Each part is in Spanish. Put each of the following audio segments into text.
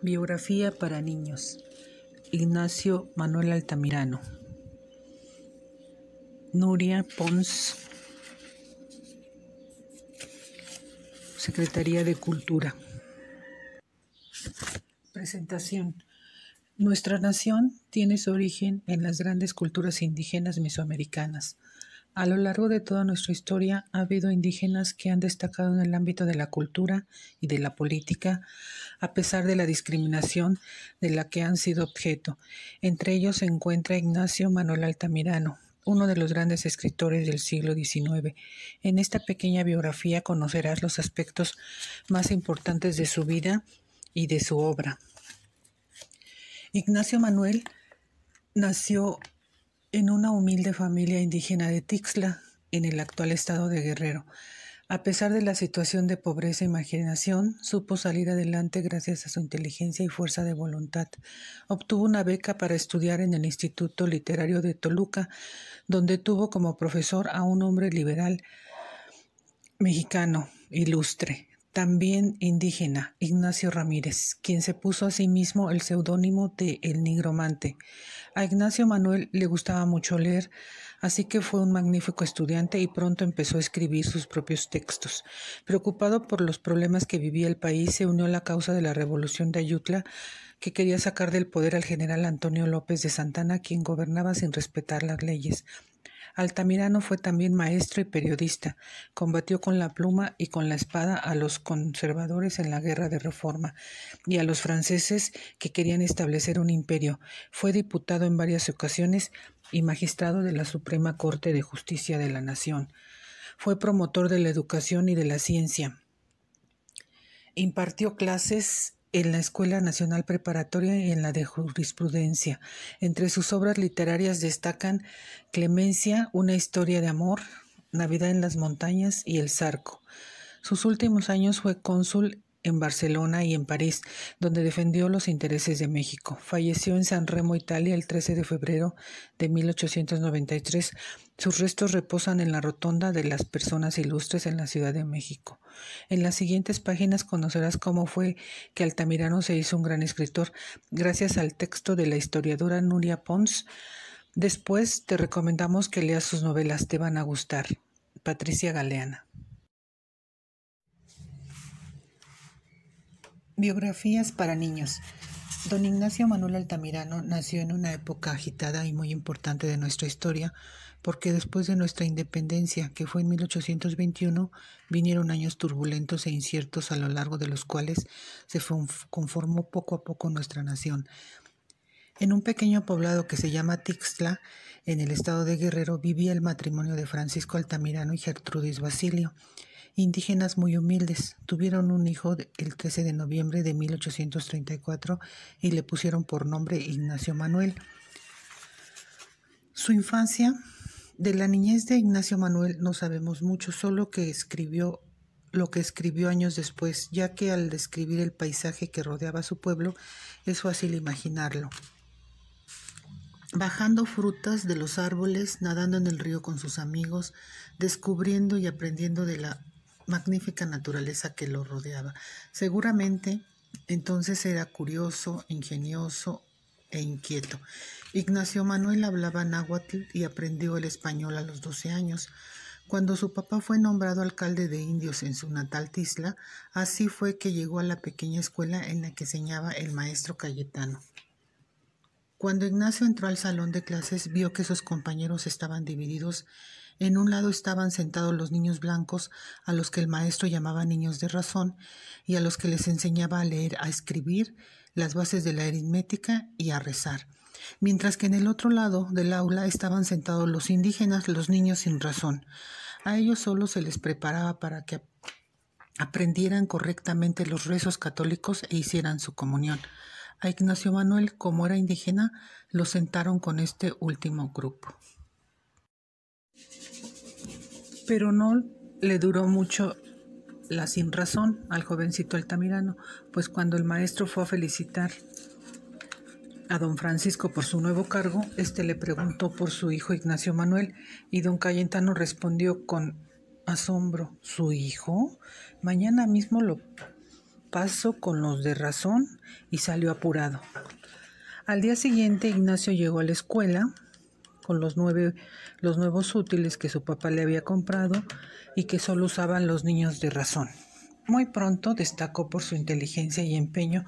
Biografía para niños. Ignacio Manuel Altamirano. Nuria Pons. Secretaría de Cultura. Presentación. Nuestra nación tiene su origen en las grandes culturas indígenas mesoamericanas. A lo largo de toda nuestra historia ha habido indígenas que han destacado en el ámbito de la cultura y de la política, a pesar de la discriminación de la que han sido objeto. Entre ellos se encuentra Ignacio Manuel Altamirano, uno de los grandes escritores del siglo XIX. En esta pequeña biografía conocerás los aspectos más importantes de su vida y de su obra. Ignacio Manuel nació en una humilde familia indígena de Tixla, en el actual estado de Guerrero. A pesar de la situación de pobreza e imaginación, supo salir adelante gracias a su inteligencia y fuerza de voluntad. Obtuvo una beca para estudiar en el Instituto Literario de Toluca, donde tuvo como profesor a un hombre liberal mexicano, ilustre, también indígena, Ignacio Ramírez, quien se puso a sí mismo el seudónimo de El Nigromante. A Ignacio Manuel le gustaba mucho leer, así que fue un magnífico estudiante y pronto empezó a escribir sus propios textos. Preocupado por los problemas que vivía el país, se unió a la causa de la revolución de Ayutla, que quería sacar del poder al general Antonio López de Santana, quien gobernaba sin respetar las leyes. Altamirano fue también maestro y periodista. Combatió con la pluma y con la espada a los conservadores en la Guerra de Reforma y a los franceses que querían establecer un imperio. Fue diputado en varias ocasiones y magistrado de la Suprema Corte de Justicia de la Nación. Fue promotor de la educación y de la ciencia. Impartió clases en la Escuela Nacional Preparatoria y en la de Jurisprudencia. Entre sus obras literarias destacan Clemencia, una historia de amor, Navidad en las montañas y El Zarco. Sus últimos años fue cónsul en Barcelona y en París, donde defendió los intereses de México. Falleció en San Remo, Italia, el 13 de febrero de 1893. Sus restos reposan en la Rotonda de las Personas Ilustres en la Ciudad de México. En las siguientes páginas conocerás cómo fue que Altamirano se hizo un gran escritor gracias al texto de la historiadora Nuria Pons. Después te recomendamos que leas sus novelas, te van a gustar. Patricia Galeana. Biografías para niños. Don Ignacio Manuel Altamirano nació en una época agitada y muy importante de nuestra historia, porque después de nuestra independencia, que fue en 1821, vinieron años turbulentos e inciertos a lo largo de los cuales se conformó poco a poco nuestra nación. En un pequeño poblado que se llama Tixla, en el estado de Guerrero, vivía el matrimonio de Francisco Altamirano y Gertrudis Basilio indígenas muy humildes. Tuvieron un hijo el 13 de noviembre de 1834 y le pusieron por nombre Ignacio Manuel. Su infancia, de la niñez de Ignacio Manuel no sabemos mucho, solo que escribió lo que escribió años después, ya que al describir el paisaje que rodeaba su pueblo es fácil imaginarlo. Bajando frutas de los árboles, nadando en el río con sus amigos, descubriendo y aprendiendo de la magnífica naturaleza que lo rodeaba. Seguramente entonces era curioso, ingenioso e inquieto. Ignacio Manuel hablaba náhuatl y aprendió el español a los 12 años. Cuando su papá fue nombrado alcalde de indios en su natal Tisla, así fue que llegó a la pequeña escuela en la que enseñaba el maestro Cayetano. Cuando Ignacio entró al salón de clases, vio que sus compañeros estaban divididos en un lado estaban sentados los niños blancos, a los que el maestro llamaba niños de razón, y a los que les enseñaba a leer, a escribir, las bases de la aritmética y a rezar. Mientras que en el otro lado del aula estaban sentados los indígenas, los niños sin razón. A ellos solo se les preparaba para que aprendieran correctamente los rezos católicos e hicieran su comunión. A Ignacio Manuel, como era indígena, lo sentaron con este último grupo. Pero no le duró mucho la sin razón al jovencito Altamirano, pues cuando el maestro fue a felicitar a don Francisco por su nuevo cargo, este le preguntó por su hijo Ignacio Manuel y don Cayentano respondió con asombro, ¿su hijo? Mañana mismo lo paso con los de razón y salió apurado. Al día siguiente Ignacio llegó a la escuela con los, nueve, los nuevos útiles que su papá le había comprado y que solo usaban los niños de razón. Muy pronto destacó por su inteligencia y empeño,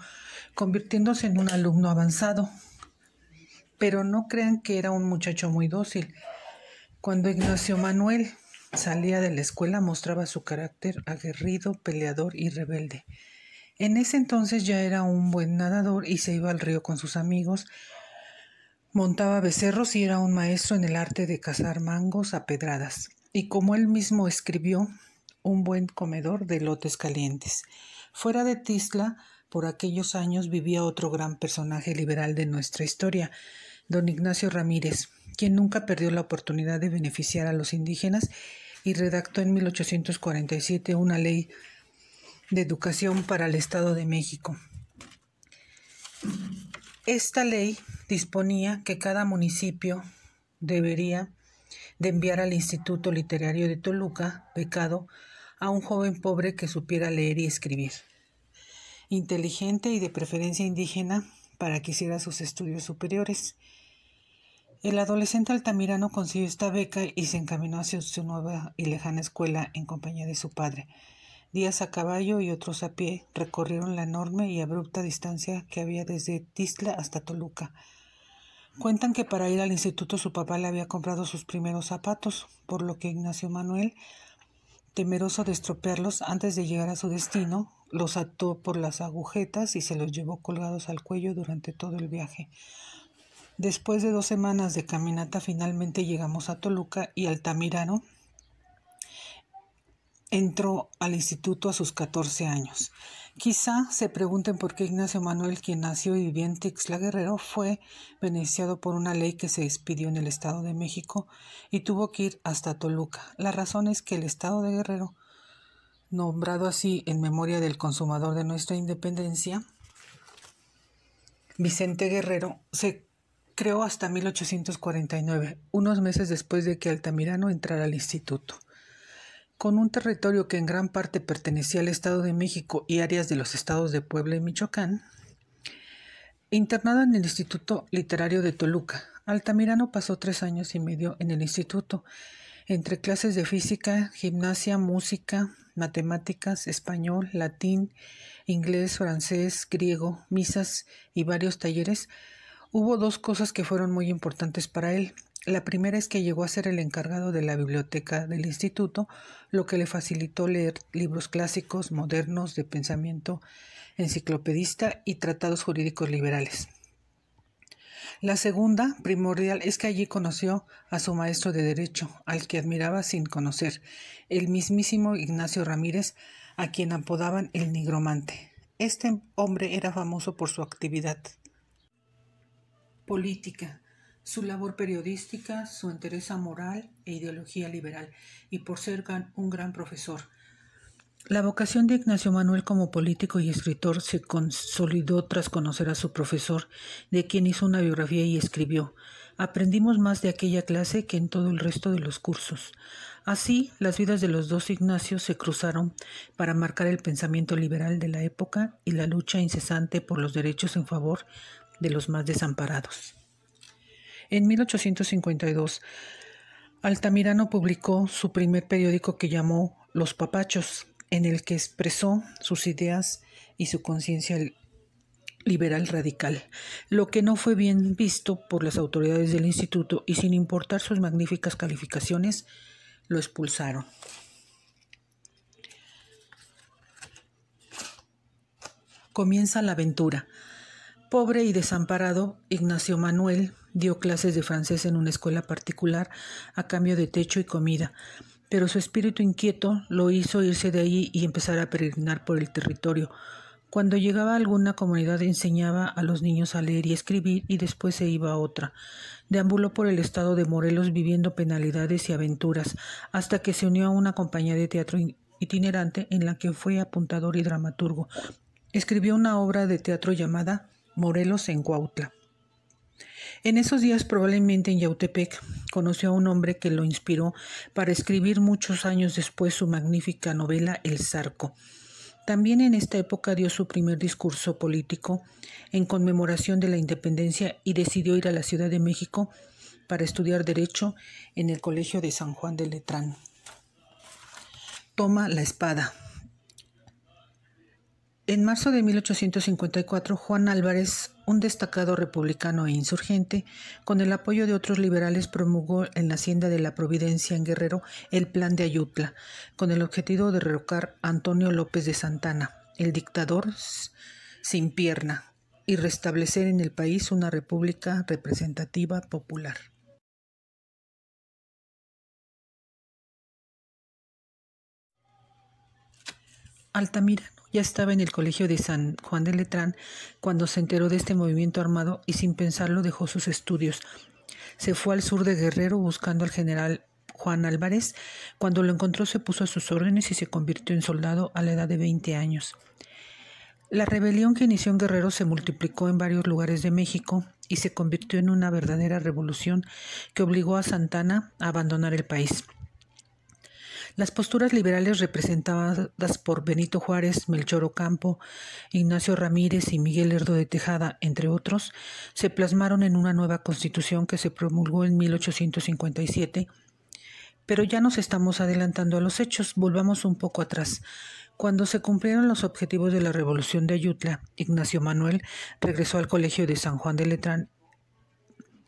convirtiéndose en un alumno avanzado. Pero no crean que era un muchacho muy dócil. Cuando Ignacio Manuel salía de la escuela mostraba su carácter aguerrido, peleador y rebelde. En ese entonces ya era un buen nadador y se iba al río con sus amigos Montaba becerros y era un maestro en el arte de cazar mangos a pedradas. Y como él mismo escribió, un buen comedor de lotes calientes. Fuera de Tisla, por aquellos años vivía otro gran personaje liberal de nuestra historia, don Ignacio Ramírez, quien nunca perdió la oportunidad de beneficiar a los indígenas y redactó en 1847 una ley de educación para el Estado de México. Esta ley disponía que cada municipio debería de enviar al Instituto Literario de Toluca, pecado, a un joven pobre que supiera leer y escribir, inteligente y de preferencia indígena, para que hiciera sus estudios superiores. El adolescente Altamirano consiguió esta beca y se encaminó hacia su nueva y lejana escuela en compañía de su padre. Días a caballo y otros a pie recorrieron la enorme y abrupta distancia que había desde Tisla hasta Toluca. Cuentan que para ir al instituto su papá le había comprado sus primeros zapatos, por lo que Ignacio Manuel, temeroso de estropearlos antes de llegar a su destino, los ató por las agujetas y se los llevó colgados al cuello durante todo el viaje. Después de dos semanas de caminata finalmente llegamos a Toluca y Altamirano entró al instituto a sus 14 años. Quizá se pregunten por qué Ignacio Manuel, quien nació y vivió en Tixla Guerrero, fue beneficiado por una ley que se despidió en el Estado de México y tuvo que ir hasta Toluca. La razón es que el Estado de Guerrero, nombrado así en memoria del consumador de nuestra independencia, Vicente Guerrero, se creó hasta 1849, unos meses después de que Altamirano entrara al instituto. Con un territorio que en gran parte pertenecía al Estado de México y áreas de los estados de Puebla y Michoacán, internado en el Instituto Literario de Toluca, Altamirano pasó tres años y medio en el instituto, entre clases de física, gimnasia, música, matemáticas, español, latín, inglés, francés, griego, misas y varios talleres, hubo dos cosas que fueron muy importantes para él. La primera es que llegó a ser el encargado de la biblioteca del instituto, lo que le facilitó leer libros clásicos, modernos, de pensamiento enciclopedista y tratados jurídicos liberales. La segunda, primordial, es que allí conoció a su maestro de derecho, al que admiraba sin conocer, el mismísimo Ignacio Ramírez, a quien apodaban el nigromante. Este hombre era famoso por su actividad política su labor periodística, su entereza moral e ideología liberal, y por ser un gran profesor. La vocación de Ignacio Manuel como político y escritor se consolidó tras conocer a su profesor, de quien hizo una biografía y escribió. Aprendimos más de aquella clase que en todo el resto de los cursos. Así, las vidas de los dos Ignacios se cruzaron para marcar el pensamiento liberal de la época y la lucha incesante por los derechos en favor de los más desamparados. En 1852, Altamirano publicó su primer periódico que llamó Los Papachos, en el que expresó sus ideas y su conciencia liberal radical, lo que no fue bien visto por las autoridades del instituto y sin importar sus magníficas calificaciones, lo expulsaron. Comienza la aventura. Pobre y desamparado, Ignacio Manuel Dio clases de francés en una escuela particular a cambio de techo y comida, pero su espíritu inquieto lo hizo irse de allí y empezar a peregrinar por el territorio. Cuando llegaba a alguna comunidad enseñaba a los niños a leer y escribir y después se iba a otra. Deambuló por el estado de Morelos viviendo penalidades y aventuras, hasta que se unió a una compañía de teatro itinerante en la que fue apuntador y dramaturgo. Escribió una obra de teatro llamada Morelos en Cuautla. En esos días probablemente en Yautepec conoció a un hombre que lo inspiró para escribir muchos años después su magnífica novela El Zarco. También en esta época dio su primer discurso político en conmemoración de la independencia y decidió ir a la Ciudad de México para estudiar Derecho en el Colegio de San Juan de Letrán. Toma la espada. En marzo de 1854, Juan Álvarez un destacado republicano e insurgente, con el apoyo de otros liberales promulgó en la Hacienda de la Providencia en Guerrero el Plan de Ayutla, con el objetivo de derrocar a Antonio López de Santana, el dictador sin pierna, y restablecer en el país una república representativa popular. Altamira ya estaba en el colegio de San Juan de Letrán cuando se enteró de este movimiento armado y sin pensarlo dejó sus estudios. Se fue al sur de Guerrero buscando al general Juan Álvarez. Cuando lo encontró se puso a sus órdenes y se convirtió en soldado a la edad de 20 años. La rebelión que inició en Guerrero se multiplicó en varios lugares de México y se convirtió en una verdadera revolución que obligó a Santana a abandonar el país. Las posturas liberales representadas por Benito Juárez, Melchor Ocampo, Ignacio Ramírez y Miguel Erdo de Tejada, entre otros, se plasmaron en una nueva constitución que se promulgó en 1857 pero ya nos estamos adelantando a los hechos, volvamos un poco atrás. Cuando se cumplieron los objetivos de la revolución de Ayutla, Ignacio Manuel regresó al colegio de San Juan de Letrán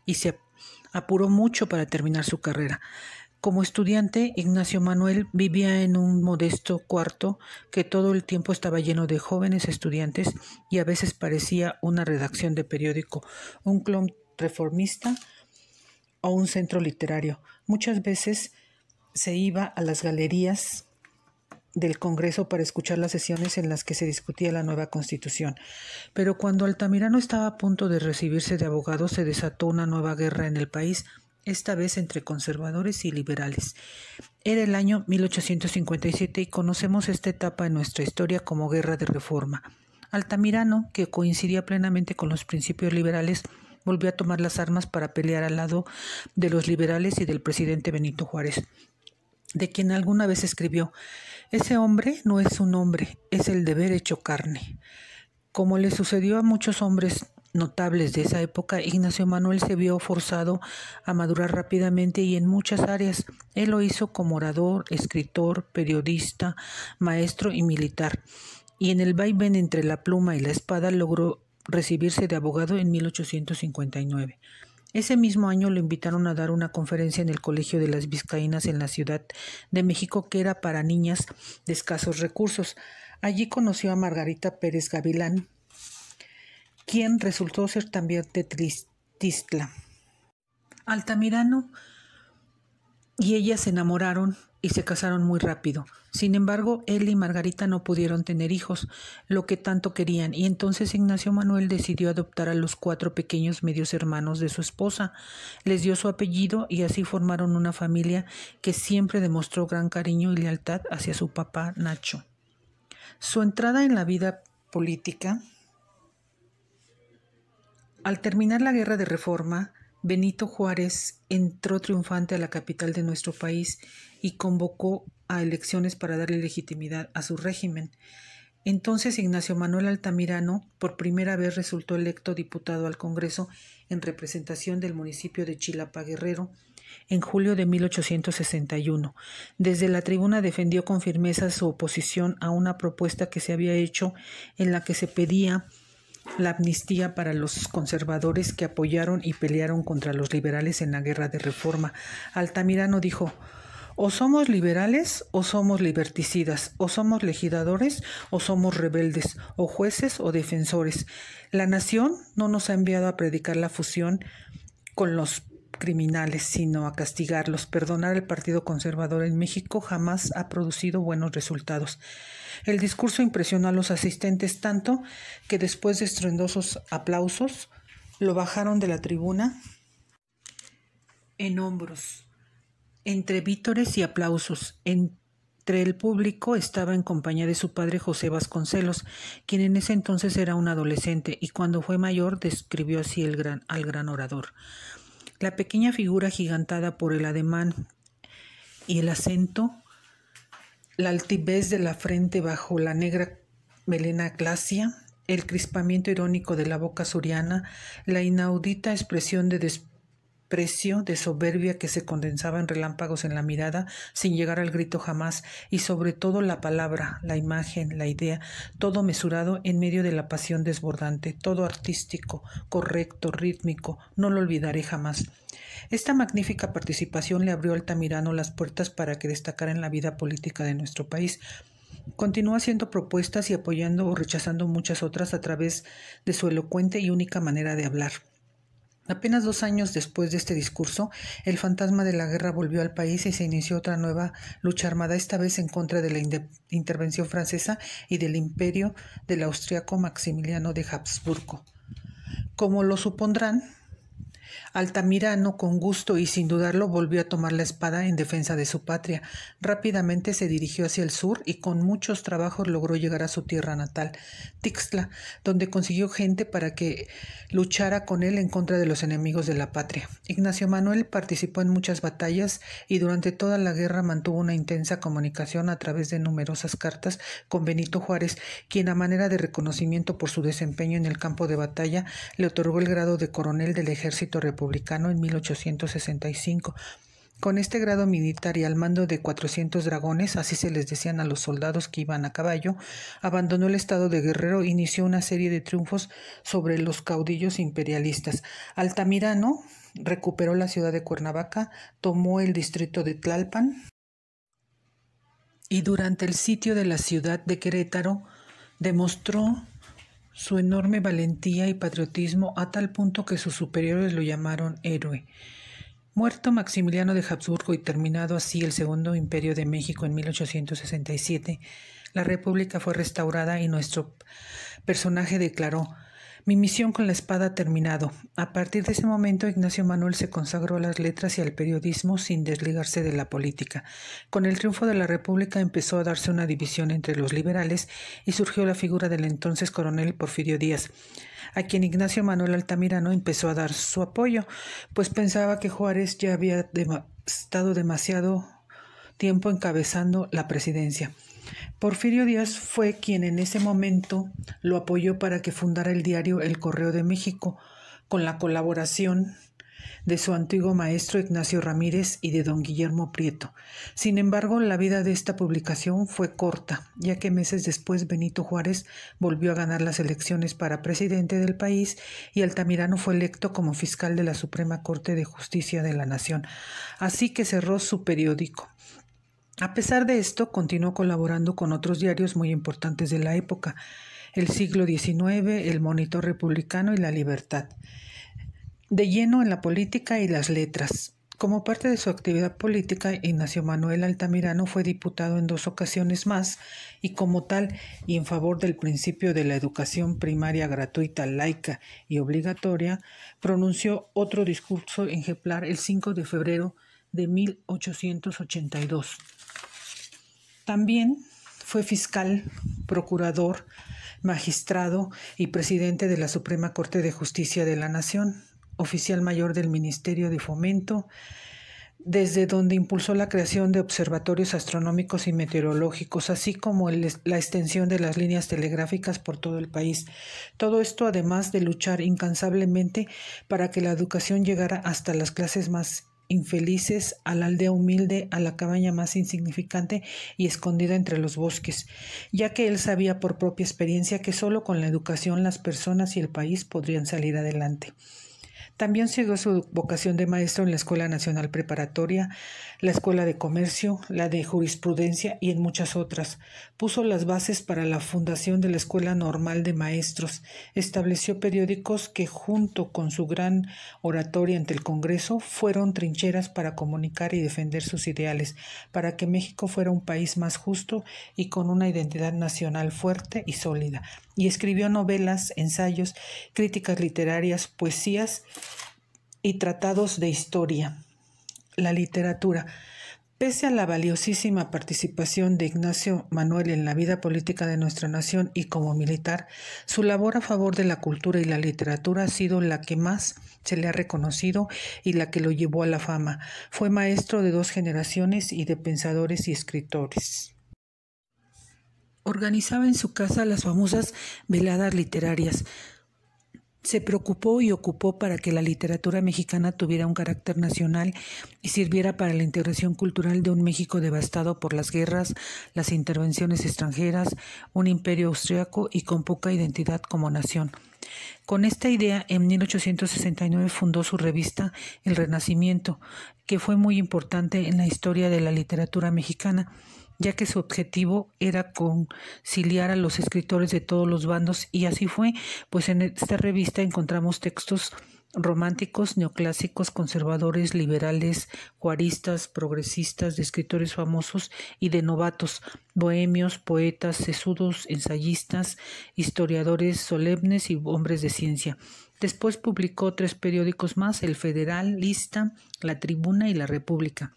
y se apuró mucho para terminar su carrera. Como estudiante, Ignacio Manuel vivía en un modesto cuarto que todo el tiempo estaba lleno de jóvenes estudiantes y a veces parecía una redacción de periódico, un clon reformista o un centro literario. Muchas veces se iba a las galerías del Congreso para escuchar las sesiones en las que se discutía la nueva constitución. Pero cuando Altamirano estaba a punto de recibirse de abogado, se desató una nueva guerra en el país esta vez entre conservadores y liberales. Era el año 1857 y conocemos esta etapa en nuestra historia como Guerra de Reforma. Altamirano, que coincidía plenamente con los principios liberales, volvió a tomar las armas para pelear al lado de los liberales y del presidente Benito Juárez, de quien alguna vez escribió, Ese hombre no es un hombre, es el deber hecho carne. Como le sucedió a muchos hombres notables de esa época, Ignacio Manuel se vio forzado a madurar rápidamente y en muchas áreas. Él lo hizo como orador, escritor, periodista, maestro y militar. Y en el vaivén entre la pluma y la espada logró recibirse de abogado en 1859. Ese mismo año lo invitaron a dar una conferencia en el Colegio de las Vizcaínas en la Ciudad de México, que era para niñas de escasos recursos. Allí conoció a Margarita Pérez Gavilán, quien resultó ser también de Altamirano y ella se enamoraron y se casaron muy rápido. Sin embargo, él y Margarita no pudieron tener hijos, lo que tanto querían, y entonces Ignacio Manuel decidió adoptar a los cuatro pequeños medios hermanos de su esposa. Les dio su apellido y así formaron una familia que siempre demostró gran cariño y lealtad hacia su papá Nacho. Su entrada en la vida política al terminar la guerra de reforma, Benito Juárez entró triunfante a la capital de nuestro país y convocó a elecciones para darle legitimidad a su régimen. Entonces Ignacio Manuel Altamirano por primera vez resultó electo diputado al Congreso en representación del municipio de Chilapa Guerrero en julio de 1861. Desde la tribuna defendió con firmeza su oposición a una propuesta que se había hecho en la que se pedía la amnistía para los conservadores que apoyaron y pelearon contra los liberales en la guerra de reforma. Altamirano dijo, o somos liberales o somos liberticidas, o somos legisladores o somos rebeldes, o jueces o defensores. La nación no nos ha enviado a predicar la fusión con los criminales, sino a castigarlos. Perdonar al Partido Conservador en México jamás ha producido buenos resultados. El discurso impresionó a los asistentes tanto que después de estruendosos aplausos lo bajaron de la tribuna en hombros, entre vítores y aplausos, entre el público estaba en compañía de su padre José Vasconcelos, quien en ese entonces era un adolescente y cuando fue mayor describió así el gran, al gran orador. La pequeña figura gigantada por el ademán y el acento, la altivez de la frente bajo la negra melena glacia, el crispamiento irónico de la boca suriana, la inaudita expresión de desprecio desprecio, de soberbia que se condensaba en relámpagos en la mirada, sin llegar al grito jamás, y sobre todo la palabra, la imagen, la idea, todo mesurado en medio de la pasión desbordante, todo artístico, correcto, rítmico, no lo olvidaré jamás. Esta magnífica participación le abrió al Tamirano las puertas para que destacara en la vida política de nuestro país. continuó haciendo propuestas y apoyando o rechazando muchas otras a través de su elocuente y única manera de hablar. Apenas dos años después de este discurso, el fantasma de la guerra volvió al país y se inició otra nueva lucha armada, esta vez en contra de la intervención francesa y del imperio del austriaco Maximiliano de Habsburgo. Como lo supondrán, Altamirano, con gusto y sin dudarlo, volvió a tomar la espada en defensa de su patria. Rápidamente se dirigió hacia el sur y con muchos trabajos logró llegar a su tierra natal, Tixla, donde consiguió gente para que luchara con él en contra de los enemigos de la patria. Ignacio Manuel participó en muchas batallas y durante toda la guerra mantuvo una intensa comunicación a través de numerosas cartas con Benito Juárez, quien a manera de reconocimiento por su desempeño en el campo de batalla le otorgó el grado de coronel del ejército republicano republicano en 1865. Con este grado militar y al mando de 400 dragones, así se les decían a los soldados que iban a caballo, abandonó el estado de Guerrero e inició una serie de triunfos sobre los caudillos imperialistas. Altamirano recuperó la ciudad de Cuernavaca, tomó el distrito de Tlalpan y durante el sitio de la ciudad de Querétaro demostró su enorme valentía y patriotismo a tal punto que sus superiores lo llamaron héroe. Muerto Maximiliano de Habsburgo y terminado así el Segundo Imperio de México en 1867, la República fue restaurada y nuestro personaje declaró mi misión con la espada ha terminado. A partir de ese momento, Ignacio Manuel se consagró a las letras y al periodismo sin desligarse de la política. Con el triunfo de la República empezó a darse una división entre los liberales y surgió la figura del entonces coronel Porfirio Díaz, a quien Ignacio Manuel Altamirano empezó a dar su apoyo, pues pensaba que Juárez ya había estado demasiado tiempo encabezando la presidencia. Porfirio Díaz fue quien en ese momento lo apoyó para que fundara el diario El Correo de México, con la colaboración de su antiguo maestro Ignacio Ramírez y de don Guillermo Prieto. Sin embargo, la vida de esta publicación fue corta, ya que meses después Benito Juárez volvió a ganar las elecciones para presidente del país y Altamirano fue electo como fiscal de la Suprema Corte de Justicia de la Nación, así que cerró su periódico. A pesar de esto, continuó colaborando con otros diarios muy importantes de la época, El siglo XIX, El Monitor Republicano y La Libertad, de lleno en la política y las letras. Como parte de su actividad política, Ignacio Manuel Altamirano fue diputado en dos ocasiones más y como tal y en favor del principio de la educación primaria gratuita, laica y obligatoria, pronunció otro discurso ejemplar el 5 de febrero de 1882. También fue fiscal, procurador, magistrado y presidente de la Suprema Corte de Justicia de la Nación, oficial mayor del Ministerio de Fomento, desde donde impulsó la creación de observatorios astronómicos y meteorológicos, así como la extensión de las líneas telegráficas por todo el país. Todo esto además de luchar incansablemente para que la educación llegara hasta las clases más infelices, a la aldea humilde, a la cabaña más insignificante y escondida entre los bosques, ya que él sabía por propia experiencia que solo con la educación las personas y el país podrían salir adelante. También siguió su vocación de maestro en la Escuela Nacional Preparatoria, la Escuela de Comercio, la de Jurisprudencia y en muchas otras. Puso las bases para la fundación de la Escuela Normal de Maestros, estableció periódicos que junto con su gran oratoria ante el Congreso fueron trincheras para comunicar y defender sus ideales, para que México fuera un país más justo y con una identidad nacional fuerte y sólida. Y escribió novelas, ensayos, críticas literarias, poesías y tratados de historia. La literatura. Pese a la valiosísima participación de Ignacio Manuel en la vida política de nuestra nación y como militar, su labor a favor de la cultura y la literatura ha sido la que más se le ha reconocido y la que lo llevó a la fama. Fue maestro de dos generaciones y de pensadores y escritores. Organizaba en su casa las famosas veladas literarias, se preocupó y ocupó para que la literatura mexicana tuviera un carácter nacional y sirviera para la integración cultural de un México devastado por las guerras, las intervenciones extranjeras, un imperio austriaco y con poca identidad como nación. Con esta idea, en 1869 fundó su revista El Renacimiento, que fue muy importante en la historia de la literatura mexicana ya que su objetivo era conciliar a los escritores de todos los bandos y así fue, pues en esta revista encontramos textos románticos, neoclásicos, conservadores, liberales, juaristas, progresistas, de escritores famosos y de novatos, bohemios, poetas, sesudos, ensayistas, historiadores solemnes y hombres de ciencia. Después publicó tres periódicos más, El Federal, Lista, La Tribuna y La República.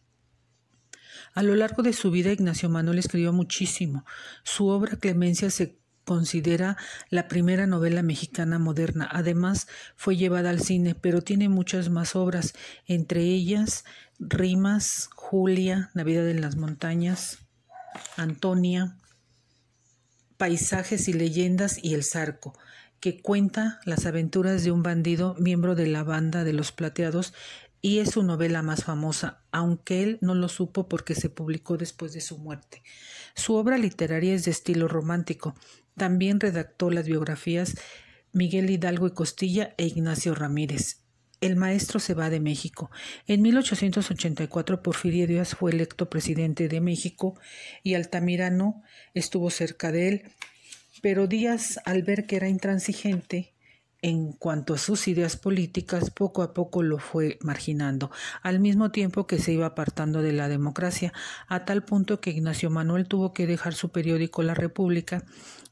A lo largo de su vida, Ignacio Manuel escribió muchísimo. Su obra Clemencia se considera la primera novela mexicana moderna. Además, fue llevada al cine, pero tiene muchas más obras, entre ellas Rimas, Julia, Navidad en las Montañas, Antonia, Paisajes y Leyendas y El Zarco, que cuenta las aventuras de un bandido miembro de la banda de los plateados y es su novela más famosa, aunque él no lo supo porque se publicó después de su muerte. Su obra literaria es de estilo romántico. También redactó las biografías Miguel Hidalgo y Costilla e Ignacio Ramírez. El maestro se va de México. En 1884 Porfirio Díaz fue electo presidente de México y Altamirano estuvo cerca de él, pero Díaz, al ver que era intransigente, en cuanto a sus ideas políticas, poco a poco lo fue marginando, al mismo tiempo que se iba apartando de la democracia, a tal punto que Ignacio Manuel tuvo que dejar su periódico La República,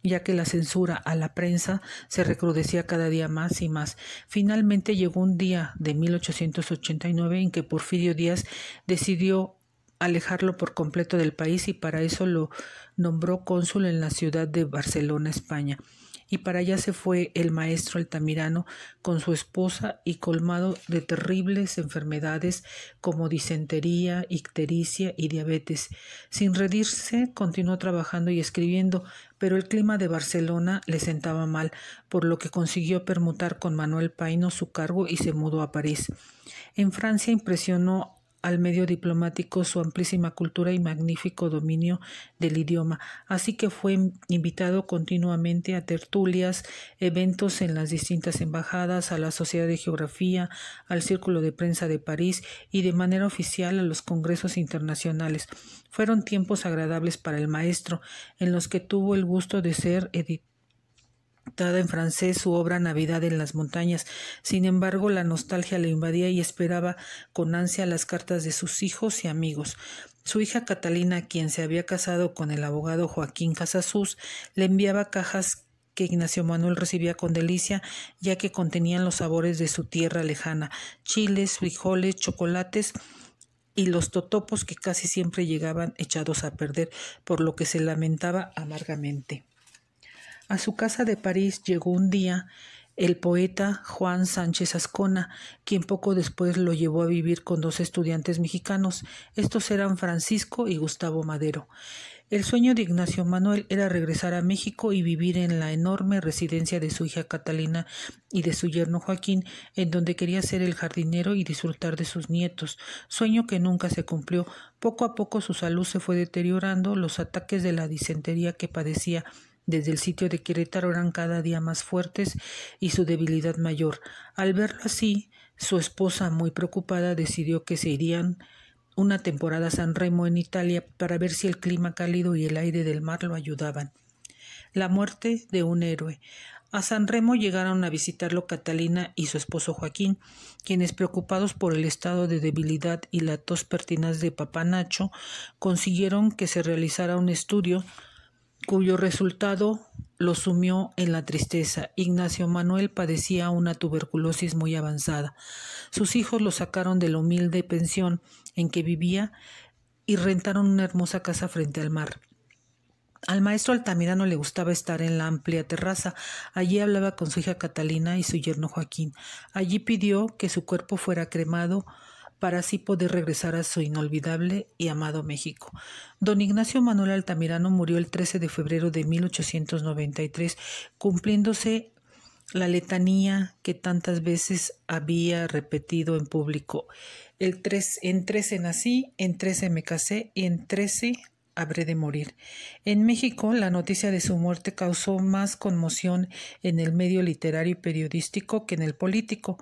ya que la censura a la prensa se recrudecía cada día más y más. Finalmente llegó un día de 1889 en que Porfirio Díaz decidió alejarlo por completo del país y para eso lo nombró cónsul en la ciudad de Barcelona, España. Y para allá se fue el maestro Altamirano con su esposa y colmado de terribles enfermedades como disentería, ictericia y diabetes. Sin redirse, continuó trabajando y escribiendo, pero el clima de Barcelona le sentaba mal, por lo que consiguió permutar con Manuel Paino su cargo y se mudó a París. En Francia impresionó al medio diplomático su amplísima cultura y magnífico dominio del idioma, así que fue invitado continuamente a tertulias, eventos en las distintas embajadas, a la Sociedad de Geografía, al Círculo de Prensa de París y de manera oficial a los congresos internacionales. Fueron tiempos agradables para el maestro, en los que tuvo el gusto de ser editor en francés su obra Navidad en las montañas. Sin embargo, la nostalgia le invadía y esperaba con ansia las cartas de sus hijos y amigos. Su hija Catalina, quien se había casado con el abogado Joaquín Casasús, le enviaba cajas que Ignacio Manuel recibía con delicia, ya que contenían los sabores de su tierra lejana, chiles, frijoles, chocolates, y los totopos que casi siempre llegaban echados a perder, por lo que se lamentaba amargamente. A su casa de París llegó un día el poeta Juan Sánchez Ascona, quien poco después lo llevó a vivir con dos estudiantes mexicanos. Estos eran Francisco y Gustavo Madero. El sueño de Ignacio Manuel era regresar a México y vivir en la enorme residencia de su hija Catalina y de su yerno Joaquín, en donde quería ser el jardinero y disfrutar de sus nietos, sueño que nunca se cumplió. Poco a poco su salud se fue deteriorando, los ataques de la disentería que padecía desde el sitio de Querétaro eran cada día más fuertes y su debilidad mayor. Al verlo así, su esposa, muy preocupada, decidió que se irían una temporada a San Remo en Italia para ver si el clima cálido y el aire del mar lo ayudaban. La muerte de un héroe. A San Remo llegaron a visitarlo Catalina y su esposo Joaquín, quienes preocupados por el estado de debilidad y la tos pertinaz de papá Nacho, consiguieron que se realizara un estudio cuyo resultado lo sumió en la tristeza. Ignacio Manuel padecía una tuberculosis muy avanzada. Sus hijos lo sacaron de la humilde pensión en que vivía y rentaron una hermosa casa frente al mar. Al maestro Altamirano le gustaba estar en la amplia terraza. Allí hablaba con su hija Catalina y su yerno Joaquín. Allí pidió que su cuerpo fuera cremado para así poder regresar a su inolvidable y amado México. Don Ignacio Manuel Altamirano murió el 13 de febrero de 1893, cumpliéndose la letanía que tantas veces había repetido en público. El en 13 nací, en 13 me casé y en 13 habré de morir. En México, la noticia de su muerte causó más conmoción en el medio literario y periodístico que en el político.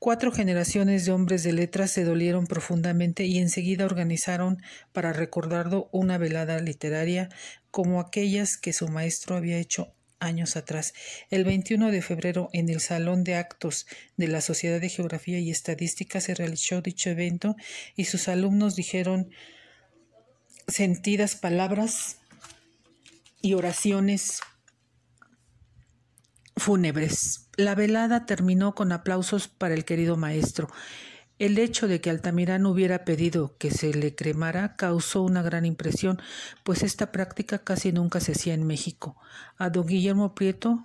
Cuatro generaciones de hombres de letras se dolieron profundamente y enseguida organizaron para recordarlo una velada literaria como aquellas que su maestro había hecho años atrás. El 21 de febrero, en el Salón de Actos de la Sociedad de Geografía y Estadística, se realizó dicho evento y sus alumnos dijeron sentidas palabras y oraciones fúnebres. La velada terminó con aplausos para el querido maestro. El hecho de que Altamirano hubiera pedido que se le cremara causó una gran impresión, pues esta práctica casi nunca se hacía en México. A don Guillermo Prieto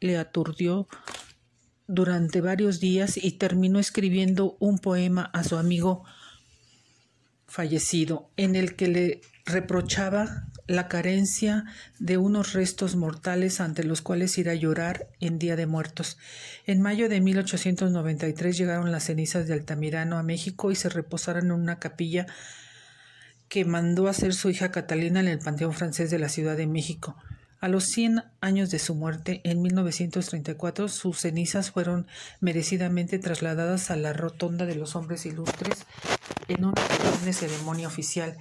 le aturdió durante varios días y terminó escribiendo un poema a su amigo fallecido en el que le reprochaba la carencia de unos restos mortales ante los cuales ir a llorar en Día de Muertos. En mayo de 1893 llegaron las cenizas de Altamirano a México y se reposaron en una capilla que mandó hacer su hija Catalina en el Panteón Francés de la Ciudad de México. A los 100 años de su muerte, en 1934, sus cenizas fueron merecidamente trasladadas a la Rotonda de los Hombres Ilustres en una ceremonia oficial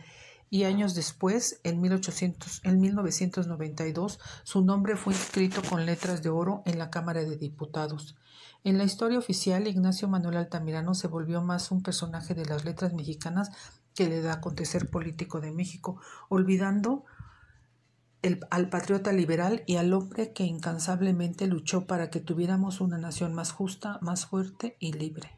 y años después, en, 1800, en 1992, su nombre fue inscrito con letras de oro en la Cámara de Diputados. En la historia oficial, Ignacio Manuel Altamirano se volvió más un personaje de las letras mexicanas que le da acontecer político de México, olvidando al patriota liberal y al hombre que incansablemente luchó para que tuviéramos una nación más justa, más fuerte y libre.